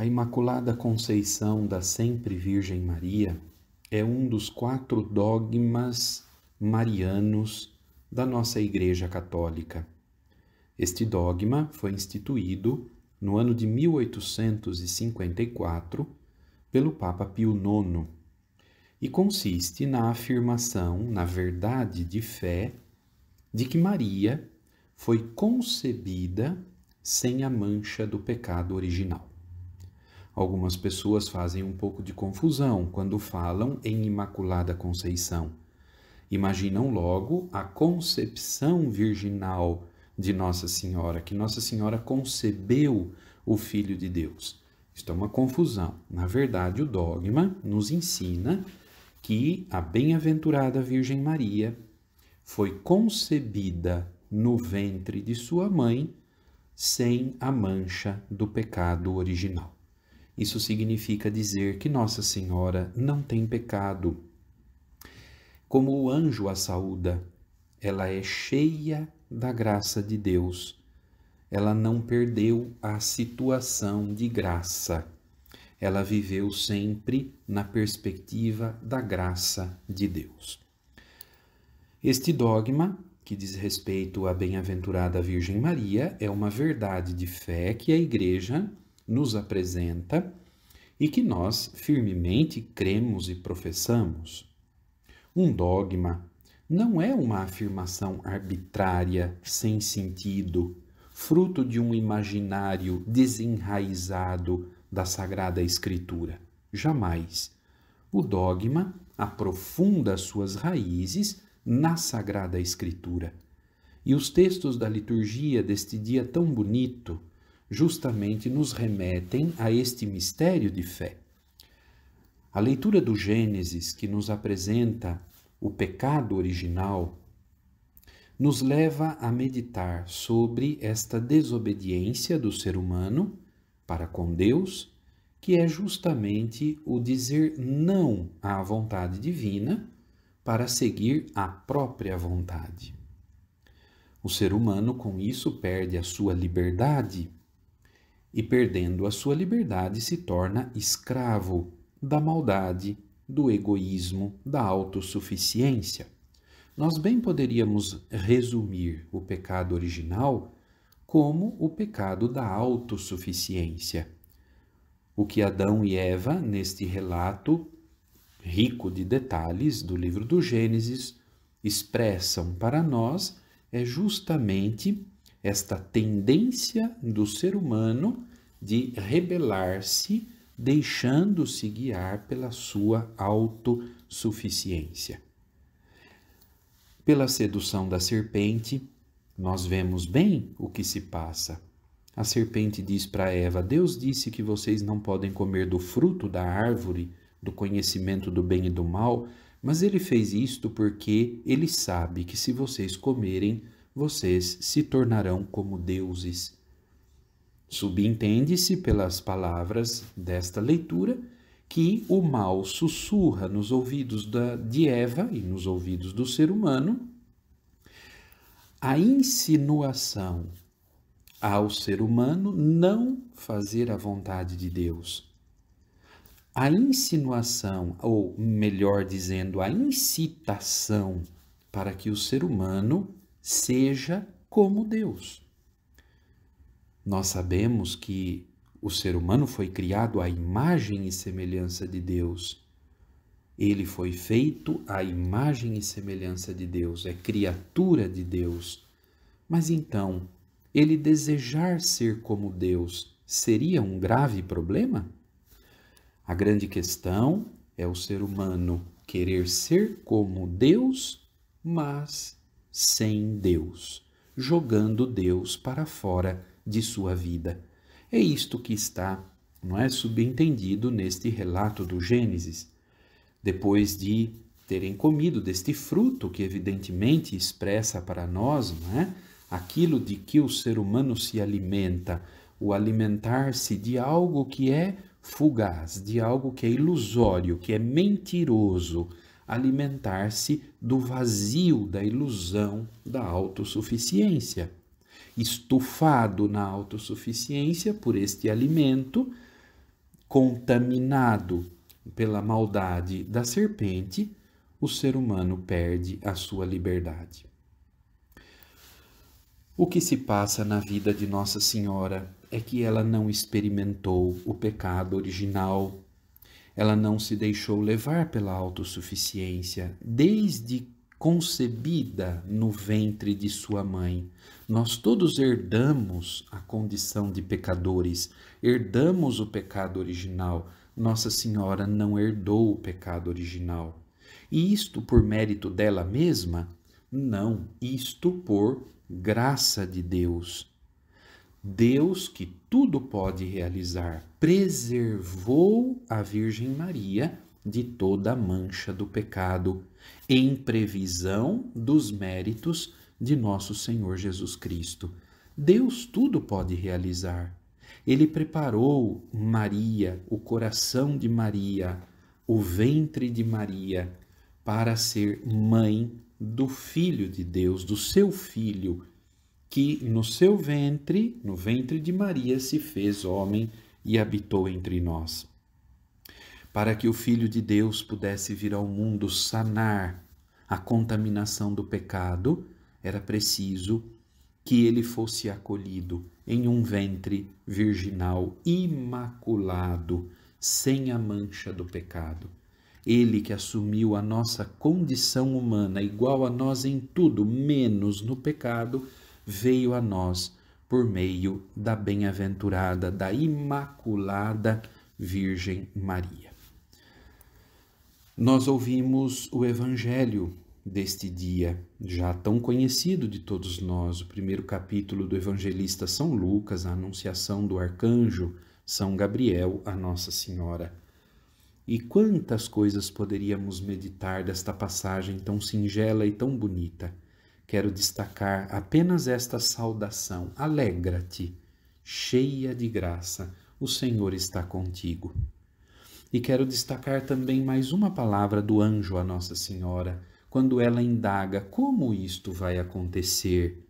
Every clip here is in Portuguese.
A Imaculada Conceição da Sempre Virgem Maria é um dos quatro dogmas marianos da nossa Igreja Católica. Este dogma foi instituído no ano de 1854 pelo Papa Pio IX e consiste na afirmação, na verdade de fé, de que Maria foi concebida sem a mancha do pecado original. Algumas pessoas fazem um pouco de confusão quando falam em Imaculada Conceição. Imaginam logo a concepção virginal de Nossa Senhora, que Nossa Senhora concebeu o Filho de Deus. Isto é uma confusão. Na verdade, o dogma nos ensina que a bem-aventurada Virgem Maria foi concebida no ventre de sua mãe sem a mancha do pecado original. Isso significa dizer que Nossa Senhora não tem pecado. Como o anjo a saúda, ela é cheia da graça de Deus. Ela não perdeu a situação de graça. Ela viveu sempre na perspectiva da graça de Deus. Este dogma, que diz respeito à bem-aventurada Virgem Maria, é uma verdade de fé que a Igreja nos apresenta e que nós firmemente cremos e professamos. Um dogma não é uma afirmação arbitrária, sem sentido, fruto de um imaginário desenraizado da Sagrada Escritura. Jamais. O dogma aprofunda suas raízes na Sagrada Escritura. E os textos da liturgia deste dia tão bonito, justamente nos remetem a este mistério de fé. A leitura do Gênesis, que nos apresenta o pecado original, nos leva a meditar sobre esta desobediência do ser humano para com Deus, que é justamente o dizer não à vontade divina para seguir a própria vontade. O ser humano, com isso, perde a sua liberdade e, perdendo a sua liberdade, se torna escravo da maldade, do egoísmo, da autossuficiência. Nós bem poderíamos resumir o pecado original como o pecado da autossuficiência. O que Adão e Eva, neste relato rico de detalhes do livro do Gênesis, expressam para nós é justamente esta tendência do ser humano de rebelar-se, deixando-se guiar pela sua autossuficiência. Pela sedução da serpente, nós vemos bem o que se passa. A serpente diz para Eva: Deus disse que vocês não podem comer do fruto da árvore do conhecimento do bem e do mal, mas ele fez isto porque ele sabe que se vocês comerem, vocês se tornarão como deuses. Subentende-se pelas palavras desta leitura que o mal sussurra nos ouvidos da, de Eva e nos ouvidos do ser humano a insinuação ao ser humano não fazer a vontade de Deus. A insinuação, ou melhor dizendo, a incitação para que o ser humano seja como Deus. Nós sabemos que o ser humano foi criado à imagem e semelhança de Deus. Ele foi feito à imagem e semelhança de Deus, é criatura de Deus. Mas então, ele desejar ser como Deus seria um grave problema? A grande questão é o ser humano querer ser como Deus, mas sem Deus, jogando Deus para fora de sua vida. É isto que está, não é subentendido neste relato do Gênesis. Depois de terem comido deste fruto que evidentemente expressa para nós, não é? Aquilo de que o ser humano se alimenta, o alimentar-se de algo que é fugaz, de algo que é ilusório, que é mentiroso, alimentar-se do vazio da ilusão da autossuficiência. Estufado na autossuficiência por este alimento, contaminado pela maldade da serpente, o ser humano perde a sua liberdade. O que se passa na vida de Nossa Senhora é que ela não experimentou o pecado original ela não se deixou levar pela autossuficiência. Desde concebida no ventre de sua mãe, nós todos herdamos a condição de pecadores, herdamos o pecado original. Nossa Senhora não herdou o pecado original. E isto por mérito dela mesma? Não, isto por graça de Deus. Deus, que tudo pode realizar, preservou a Virgem Maria de toda a mancha do pecado, em previsão dos méritos de nosso Senhor Jesus Cristo. Deus tudo pode realizar. Ele preparou Maria, o coração de Maria, o ventre de Maria, para ser mãe do Filho de Deus, do seu Filho, que no seu ventre, no ventre de Maria, se fez homem e habitou entre nós. Para que o Filho de Deus pudesse vir ao mundo sanar a contaminação do pecado, era preciso que ele fosse acolhido em um ventre virginal imaculado, sem a mancha do pecado. Ele que assumiu a nossa condição humana, igual a nós em tudo, menos no pecado, veio a nós por meio da bem-aventurada, da Imaculada Virgem Maria. Nós ouvimos o Evangelho deste dia, já tão conhecido de todos nós, o primeiro capítulo do evangelista São Lucas, a Anunciação do Arcanjo São Gabriel a Nossa Senhora. E quantas coisas poderíamos meditar desta passagem tão singela e tão bonita quero destacar apenas esta saudação: Alegra-te, cheia de graça, o Senhor está contigo. E quero destacar também mais uma palavra do anjo a Nossa Senhora, quando ela indaga como isto vai acontecer.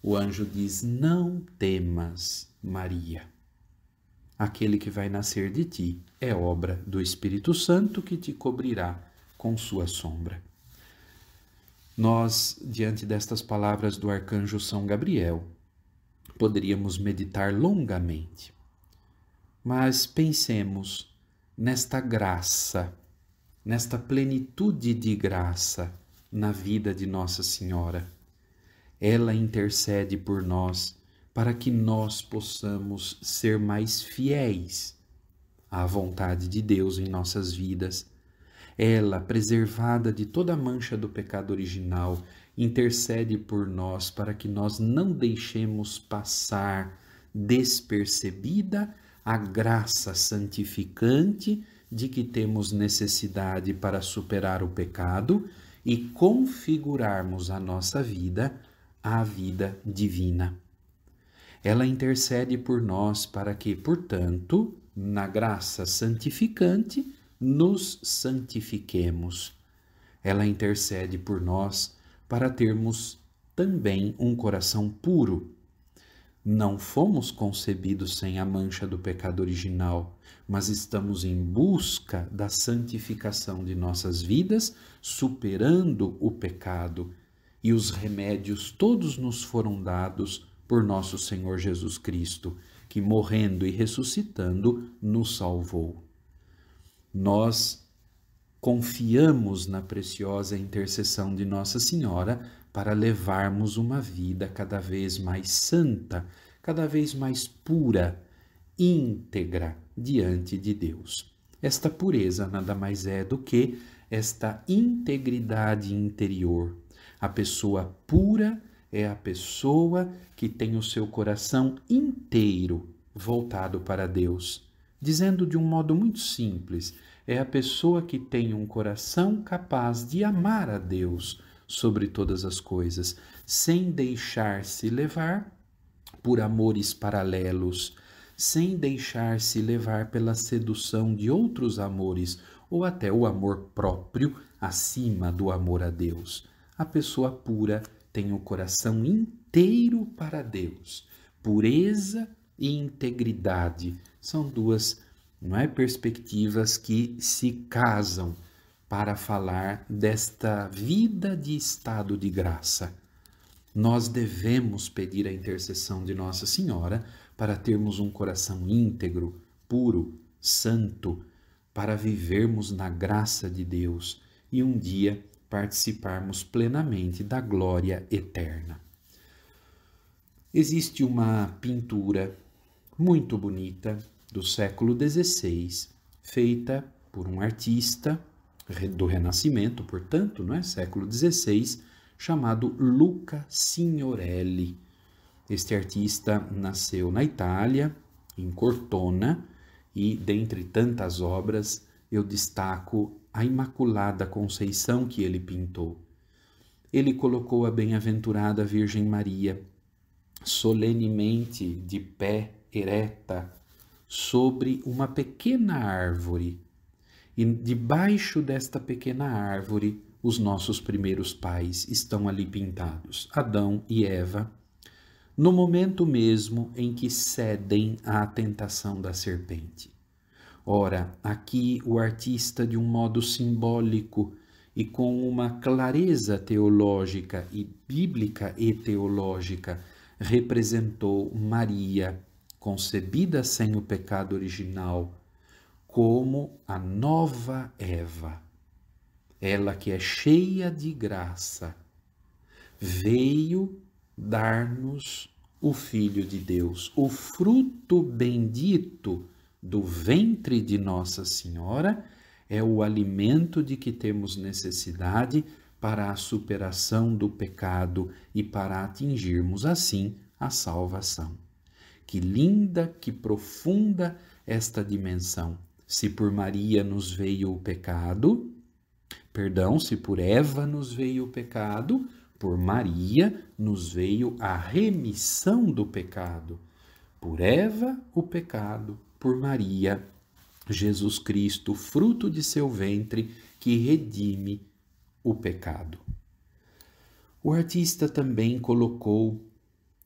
O anjo diz: Não temas, Maria. Aquele que vai nascer de ti é obra do Espírito Santo que te cobrirá com sua sombra. Nós, diante destas palavras do arcanjo São Gabriel, poderíamos meditar longamente, mas pensemos nesta graça, nesta plenitude de graça na vida de Nossa Senhora. Ela intercede por nós para que nós possamos ser mais fiéis à vontade de Deus em nossas vidas ela, preservada de toda mancha do pecado original, intercede por nós para que nós não deixemos passar despercebida a graça santificante de que temos necessidade para superar o pecado e configurarmos a nossa vida à vida divina. Ela intercede por nós para que, portanto, na graça santificante, nos santifiquemos. Ela intercede por nós para termos também um coração puro. Não fomos concebidos sem a mancha do pecado original, mas estamos em busca da santificação de nossas vidas, superando o pecado. E os remédios todos nos foram dados por nosso Senhor Jesus Cristo, que morrendo e ressuscitando nos salvou nós confiamos na preciosa intercessão de Nossa Senhora para levarmos uma vida cada vez mais santa, cada vez mais pura, íntegra diante de Deus. Esta pureza nada mais é do que esta integridade interior. A pessoa pura é a pessoa que tem o seu coração inteiro voltado para Deus Dizendo de um modo muito simples, é a pessoa que tem um coração capaz de amar a Deus sobre todas as coisas, sem deixar-se levar por amores paralelos, sem deixar-se levar pela sedução de outros amores ou até o amor próprio acima do amor a Deus. A pessoa pura tem o coração inteiro para Deus, pureza e integridade são duas não é, perspectivas que se casam para falar desta vida de estado de graça. Nós devemos pedir a intercessão de Nossa Senhora para termos um coração íntegro, puro, santo, para vivermos na graça de Deus e um dia participarmos plenamente da glória eterna. Existe uma pintura muito bonita do século XVI, feita por um artista do Renascimento, portanto, não é? século XVI, chamado Luca Signorelli. Este artista nasceu na Itália, em Cortona, e dentre tantas obras eu destaco a Imaculada Conceição que ele pintou. Ele colocou a Bem-aventurada Virgem Maria solenemente de pé ereta sobre uma pequena árvore. E debaixo desta pequena árvore, os nossos primeiros pais estão ali pintados, Adão e Eva, no momento mesmo em que cedem à tentação da serpente. Ora, aqui o artista, de um modo simbólico e com uma clareza teológica e bíblica e teológica, representou Maria concebida sem o pecado original, como a nova Eva, ela que é cheia de graça, veio dar-nos o Filho de Deus, o fruto bendito do ventre de Nossa Senhora é o alimento de que temos necessidade para a superação do pecado e para atingirmos assim a salvação. Que linda, que profunda esta dimensão. Se por Maria nos veio o pecado, perdão, se por Eva nos veio o pecado, por Maria nos veio a remissão do pecado. Por Eva, o pecado, por Maria, Jesus Cristo, fruto de seu ventre, que redime o pecado. O artista também colocou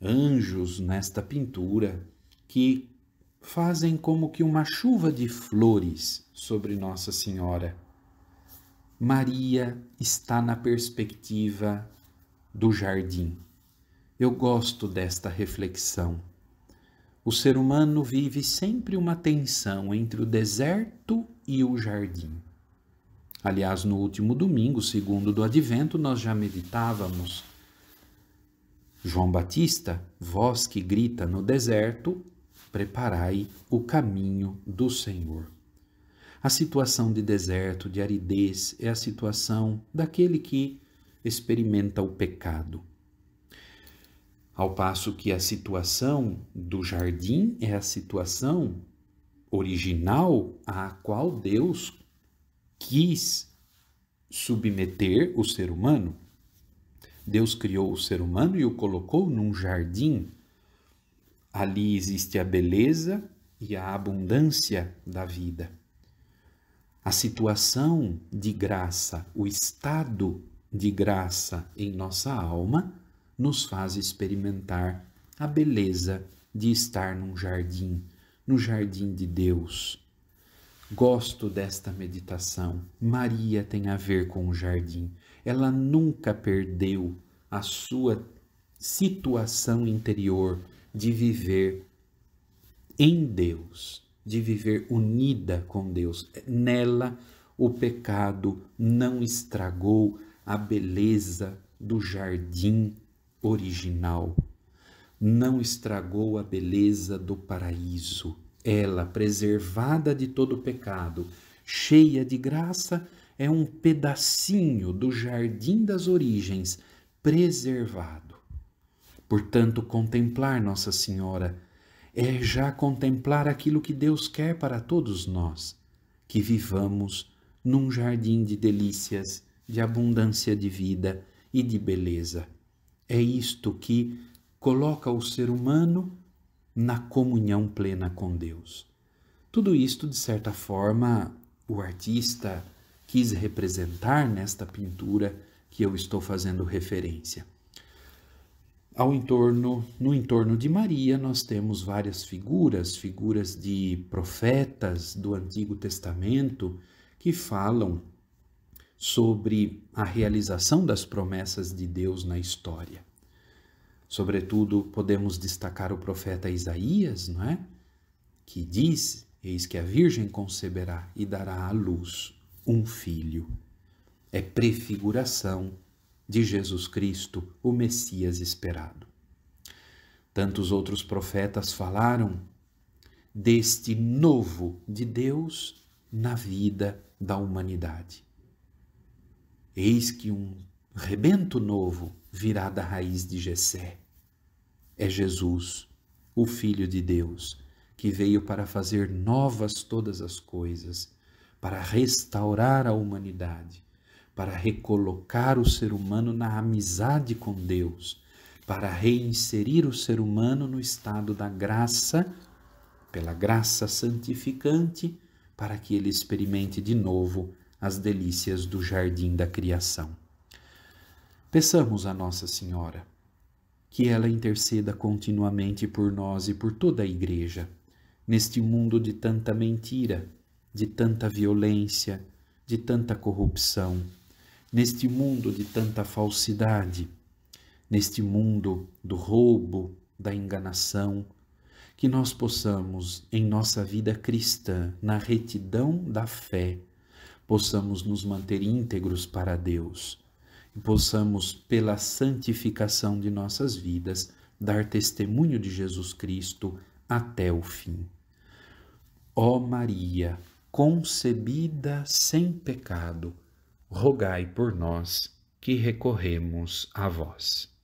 anjos nesta pintura que fazem como que uma chuva de flores sobre Nossa Senhora. Maria está na perspectiva do jardim. Eu gosto desta reflexão. O ser humano vive sempre uma tensão entre o deserto e o jardim. Aliás, no último domingo, segundo do advento, nós já meditávamos João Batista, vós que grita no deserto, preparai o caminho do Senhor. A situação de deserto, de aridez, é a situação daquele que experimenta o pecado. Ao passo que a situação do jardim é a situação original à qual Deus quis submeter o ser humano. Deus criou o ser humano e o colocou num jardim. Ali existe a beleza e a abundância da vida. A situação de graça, o estado de graça em nossa alma, nos faz experimentar a beleza de estar num jardim, no jardim de Deus, Gosto desta meditação. Maria tem a ver com o jardim. Ela nunca perdeu a sua situação interior de viver em Deus, de viver unida com Deus. Nela, o pecado não estragou a beleza do jardim original, não estragou a beleza do paraíso ela, preservada de todo pecado, cheia de graça, é um pedacinho do jardim das origens preservado. Portanto, contemplar Nossa Senhora é já contemplar aquilo que Deus quer para todos nós, que vivamos num jardim de delícias, de abundância de vida e de beleza. É isto que coloca o ser humano na comunhão plena com Deus. Tudo isto, de certa forma, o artista quis representar nesta pintura que eu estou fazendo referência. Ao entorno, no entorno de Maria, nós temos várias figuras, figuras de profetas do Antigo Testamento que falam sobre a realização das promessas de Deus na história. Sobretudo, podemos destacar o profeta Isaías, não é? Que diz: Eis que a Virgem conceberá e dará à luz um filho. É prefiguração de Jesus Cristo, o Messias esperado. Tantos outros profetas falaram deste novo de Deus na vida da humanidade. Eis que um rebento novo virá da raiz de Jessé. É Jesus, o Filho de Deus, que veio para fazer novas todas as coisas, para restaurar a humanidade, para recolocar o ser humano na amizade com Deus, para reinserir o ser humano no estado da graça, pela graça santificante, para que ele experimente de novo as delícias do jardim da criação. Peçamos a Nossa Senhora que ela interceda continuamente por nós e por toda a Igreja, neste mundo de tanta mentira, de tanta violência, de tanta corrupção, neste mundo de tanta falsidade, neste mundo do roubo, da enganação, que nós possamos, em nossa vida cristã, na retidão da fé, possamos nos manter íntegros para Deus possamos, pela santificação de nossas vidas, dar testemunho de Jesus Cristo até o fim. Ó Maria, concebida sem pecado, rogai por nós que recorremos a vós.